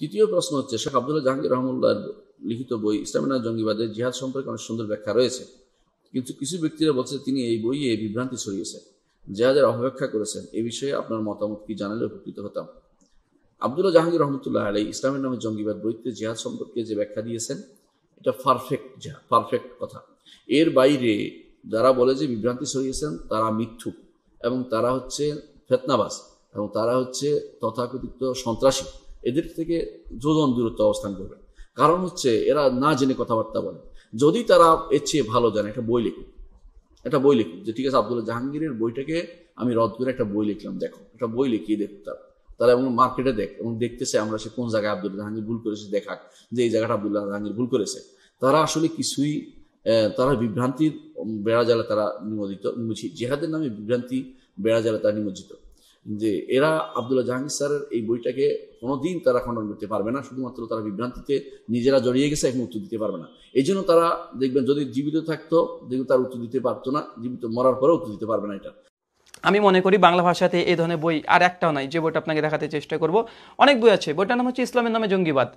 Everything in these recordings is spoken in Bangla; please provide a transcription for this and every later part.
তৃতীয় প্রশ্ন হচ্ছে শেখ আবদুল্লাহ জাহাঙ্গীর রহমুল্লাহ লিখিত বই ইসলামিনা জঙ্গিবাদের জিহাদ সম্পর্কে অনেক সুন্দর ব্যাখ্যা রয়েছে কিন্তু কিছু ব্যক্তিরা বলছে তিনি এই বইয়ে বিভ্রান্তি ছড়িয়েছেন জেহাদের অপব্যাখ্যা করেছেন এ বিষয়ে আপনার মতামত কি জানালে উপকৃত হতাম আবদুল্লাহ জাহাঙ্গীর রহমতুল্লাহ আলী ইসলামের নামে জঙ্গিবাদ বইতে জেহাদ সম্পর্কে যে ব্যাখ্যা দিয়েছেন এটা পারফেক্ট জেহাদ পারফেক্ট কথা এর বাইরে যারা বলে যে বিভ্রান্তি ছড়িয়েছেন তারা মিথ্যুক এবং তারা হচ্ছে ফেতনাবাস এবং তারা হচ্ছে তথাকথিত সন্ত্রাসী এদের থেকে যোজন দূরত্ব অবস্থান করবে কারণ হচ্ছে এরা না জেনে কথাবার্তা বলে যদি তারা এর চেয়ে ভালো জানে একটা বই লিখুন একটা বই লিখুন যে ঠিক আছে আব্দুল্লাহ জাহাঙ্গীরের বইটাকে আমি রদ করে একটা বই লিখলাম দেখো একটা বই লিখিয়ে দেখ তারা তারা এবং মার্কেটে দেখ এবং দেখতেছে আমরা সে কোন জায়গায় আব্দুল জাহাঙ্গীর ভুল করেছে দেখাক যে এই জায়গাটা আব্দুল্লাহ জাহাঙ্গীর ভুল করেছে তারা আসলে কিছুই তারা বিভ্রান্তির বেড়া জালে তারা নিমজ্জিত নিমজ্জিত জেহাদের নামে বিভ্রান্তি বেড়া জালে তারা নিমজ্জিত যে এরা আবদুল্লাহ জাহাঙ্গীর স্যারের এই বইটাকে কোনোদিন তারা খণ্ডন করতে পারবে না শুধুমাত্র তারা বিভ্রান্তিতে নিজেরা জড়িয়ে গেছে এখন উত্তর দিতে পারবে না এই জন্য তারা দেখবেন যদি জীবিত থাকতো দেখবেন তার উত্তর দিতে পারতো না জীবিত মরার পরেও উত্তর দিতে পারবে না এটা আমি মনে করি বাংলা ভাষাতে এই ধরনের বই আর একটাও নাই যে বইটা আপনাকে দেখাতে চেষ্টা করব অনেক বই আছে বইটার নাম হচ্ছে ইসলামের নামে জঙ্গিবাদ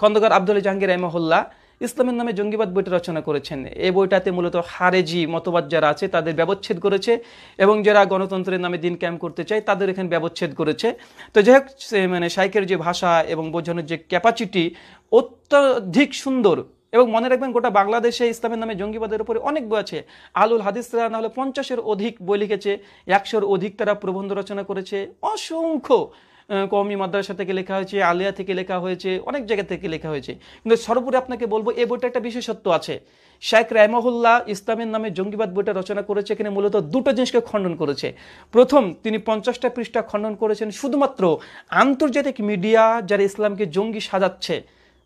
খন্দকার আবদুল্লাহ জাহাঙ্গীর রহমহল্লা ইসলামের নামে জঙ্গিবাদ বইটা রচনা করেছেন এই বইটাতে মূলত হারেজি মতবাদ যারা আছে তাদের ব্যবচ্ছেদ করেছে এবং যারা গণতন্ত্রের নামে দিন ক্যাম্প করতে চায় তাদের এখানে ব্যবচ্ছেদ করেছে তো যাই হোক মানে শাইকের যে ভাষা এবং বোঝানোর যে ক্যাপাসিটি অত্যধিক সুন্দর এবং মনে রাখবেন গোটা বাংলাদেশে ইসলামের নামে জঙ্গিবাদের উপরে অনেক বই আছে আলুল হাদিসরা না হলে পঞ্চাশের অধিক বই লিখেছে একশোর অধিক তারা প্রবন্ধ রচনা করেছে অসংখ্য কওমি মাদ্রাসা থেকে লেখা হয়েছে আলিয়া থেকে লেখা হয়েছে অনেক জায়গা থেকে লেখা হয়েছে কিন্তু সর্বোপরি আপনাকে বলবো এই বইটা একটা বিশেষত্ব আছে শেখ রাহমহুল্লাহ ইসলামের নামে জঙ্গিবাদ বইটা রচনা করেছে এখানে মূলত দুটো জিনিসকে খণ্ডন করেছে প্রথম তিনি পঞ্চাশটা পৃষ্ঠা খণ্ডন করেছেন শুধুমাত্র আন্তর্জাতিক মিডিয়া যারা ইসলামকে জঙ্গি সাজাচ্ছে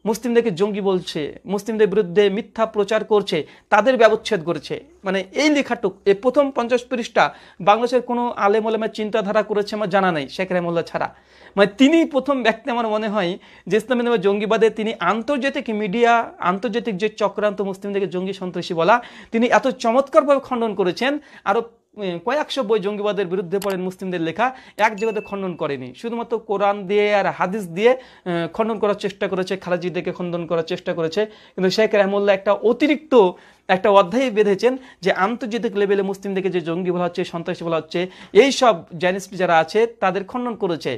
মুসলিমদেরকে জঙ্গি বলছে মুসলিমদের বিরুদ্ধে মিথ্যা প্রচার করছে তাদের ব্যবচ্ছেদ করছে মানে এই লেখাটুক এই প্রথম পঞ্চাশ পৃষ্ঠা বাংলাদেশের কোনো আলেম ওলেমের চিন্তাধারা করেছে আমার জানা নেই শেখ রেমুল্লাহ ছাড়া মানে তিনি প্রথম ব্যক্তি আমার মনে হয় যে ইসলামী নামে জঙ্গিবাদে তিনি আন্তর্জাতিক মিডিয়া আন্তর্জাতিক যে চক্রান্ত মুসলিমদেরকে জঙ্গি সন্ত্রাসী বলা তিনি এত চমৎকারভাবে খণ্ডন করেছেন আরও কয়েকশো বই জঙ্গিবাদের বিরুদ্ধে পড়েন মুসলিমদের লেখা এক জায়গাতে খণ্ডন করেনি শুধুমাত্র কোরআন দিয়ে আর হাদিস দিয়ে খণ্ডন করার চেষ্টা করেছে খালাজিদেরকে খণ্ডন করার চেষ্টা করেছে কিন্তু শেখ রহমুল্লাহ একটা অতিরিক্ত একটা অধ্যায় বেঁধেছেন যে আন্তর্জাতিক লেভেলে মুসলিমদেরকে যে জঙ্গি বলা হচ্ছে সন্ত্রাসী বলা হচ্ছে এই সব জানিস্ট যারা আছে তাদের খণ্ডন করেছে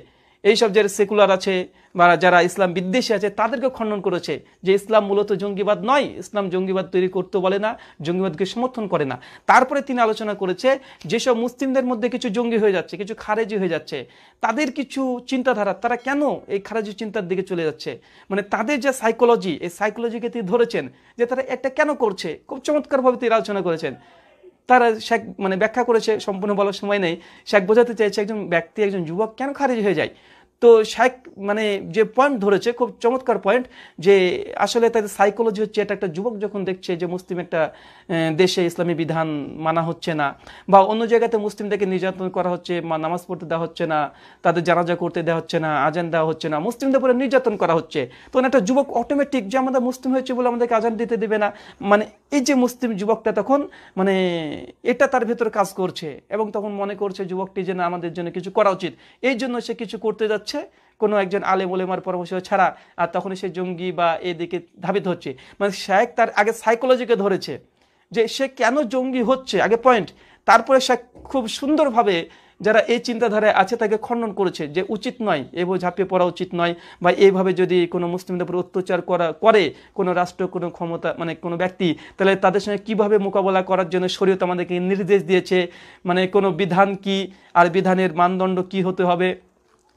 এইসব যারা সেকুলার আছে বা যারা ইসলাম বিদ্বেষী আছে তাদেরকে খণ্ডন করেছে যে ইসলাম মূলত জঙ্গিবাদ নয় ইসলাম জঙ্গিবাদ তৈরি করতে বলে না জঙ্গিবাদকে সমর্থন করে না তারপরে তিনি আলোচনা করেছে যেসব মুসলিমদের মধ্যে কিছু জঙ্গি হয়ে যাচ্ছে কিছু খারেজি হয়ে যাচ্ছে তাদের কিছু চিন্তাধারা তারা কেন এই খারেজি চিন্তার দিকে চলে যাচ্ছে মানে তাদের যে সাইকোলজি এই সাইকোলজিকে তিনি ধরেছেন যে তারা এটা কেন করছে খুব চমৎকারভাবে তিনি আলোচনা করেছেন তারা শেখ মানে ব্যাখ্যা করেছে সম্পূর্ণ বলার সময় নেই শেখ বোঝাতে চাইছে একজন ব্যক্তি একজন যুবক কেন খারিজ হয়ে যায় তো শাইক মানে যে পয়েন্ট ধরেছে খুব চমৎকার পয়েন্ট যে আসলে তাদের সাইকোলজি হচ্ছে এটা একটা যুবক যখন দেখছে যে মুসলিম একটা দেশে ইসলামী বিধান মানা হচ্ছে না বা অন্য জায়গাতে মুসলিমদেরকে নির্যাতন করা হচ্ছে বা নামাজ পড়তে দেওয়া হচ্ছে না তাদের জানাজা করতে দেওয়া হচ্ছে না আজান দেওয়া হচ্ছে না মুসলিমদের পরে নির্যাতন করা হচ্ছে তো একটা যুবক অটোমেটিক যে আমাদের মুসলিম হয়েছে বলে আমাদেরকে আজান দিতে দেবে না মানে এই যে মুসলিম যুবকটা তখন মানে এটা তার ভেতর কাজ করছে এবং তখন মনে করছে যুবকটি যেন আমাদের জন্য কিছু করা উচিত এই জন্য সে কিছু করতে যাচ্ছে কোনো একজন আলেম ওলেমার পরামর্শ ছাড়া আর তখন সে জঙ্গি বা এদিকে ধাবিত হচ্ছে মানে শেখ তার আগে সাইকোলজিকে ধরেছে যে সে কেন জঙ্গি হচ্ছে আগে পয়েন্ট তারপরে সে খুব সুন্দরভাবে যারা এই চিন্তাধারায় আছে তাকে খণ্ডন করেছে যে উচিত নয় এভাবে ঝাঁপিয়ে পড়া উচিত নয় বা এইভাবে যদি কোনো মুসলিমদের উপর অত্যাচার করা করে কোনো রাষ্ট্র কোনো ক্ষমতা মানে কোনো ব্যক্তি তাহলে তাদের সঙ্গে কীভাবে মোকাবেলা করার জন্য শরীয়ত আমাদেরকে নির্দেশ দিয়েছে মানে কোনো বিধান কি আর বিধানের মানদণ্ড কি হতে হবে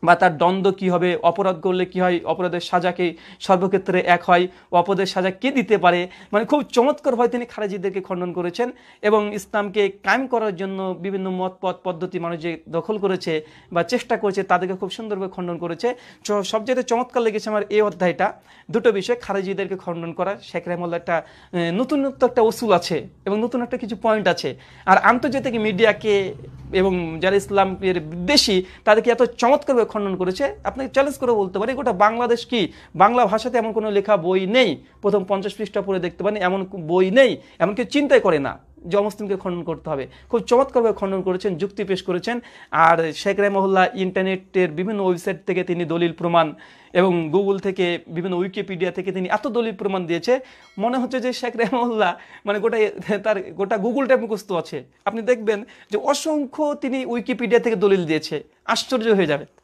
বা তার দ্বন্দ্ব কী হবে অপরাধ করলে কি হয় অপরাধের সাজাকে সর্বক্ষেত্রে এক হয় অপরাধের সাজা কে দিতে পারে মানে খুব চমৎকারভাবে তিনি খারেজিদেরকে খণ্ডন করেছেন এবং ইসলামকে কায়েম করার জন্য বিভিন্ন মত পথ পদ্ধতি মানুষ যে দখল করেছে বা চেষ্টা করেছে তাদেরকে খুব সুন্দরভাবে খণ্ডন করেছে সবচেয়ে চমৎকার লেগেছে আমার এই অধ্যায়টা দুটো বিষয় খারেজিদেরকে খণ্ডন করা শেখ রেহমল একটা নতুনত্ব একটা ওসুল আছে এবং নতুন একটা কিছু পয়েন্ট আছে আর আন্তর্জাতিক মিডিয়াকে এবং যারা ইসলামের বিদ্বেষী তাদেরকে এত চমৎকারভাবে খণ্ডন করেছে আপনাকে চ্যালেঞ্জ করে বলতে পারি গোটা বাংলাদেশ কি বাংলা ভাষাতে এমন কোনো লেখা বই নেই প্রথম পঞ্চাশ পৃষ্ঠা পড়ে দেখতে পারেন এমন বই নেই এমনকি চিন্তাই করে না জমস্তিমকে খণ্ডন করতে হবে খুব চমৎকারভাবে খণ্ডন করেছেন যুক্তি পেশ করেছেন আর শেখ রেমহল্লা ইন্টারনেটের বিভিন্ন ওয়েবসাইট থেকে তিনি দলিল প্রমাণ এবং গুগল থেকে বিভিন্ন উইকিপিডিয়া থেকে তিনি এত দলিল প্রমাণ দিয়েছে মনে হচ্ছে যে শেখ রেহমুল্লাহ মানে গোটা তার গোটা গুগলটা মুখস্থ আছে আপনি দেখবেন যে অসংখ্য তিনি উইকিপিডিয়া থেকে দলিল দিয়েছে আশ্চর্য হয়ে যাবে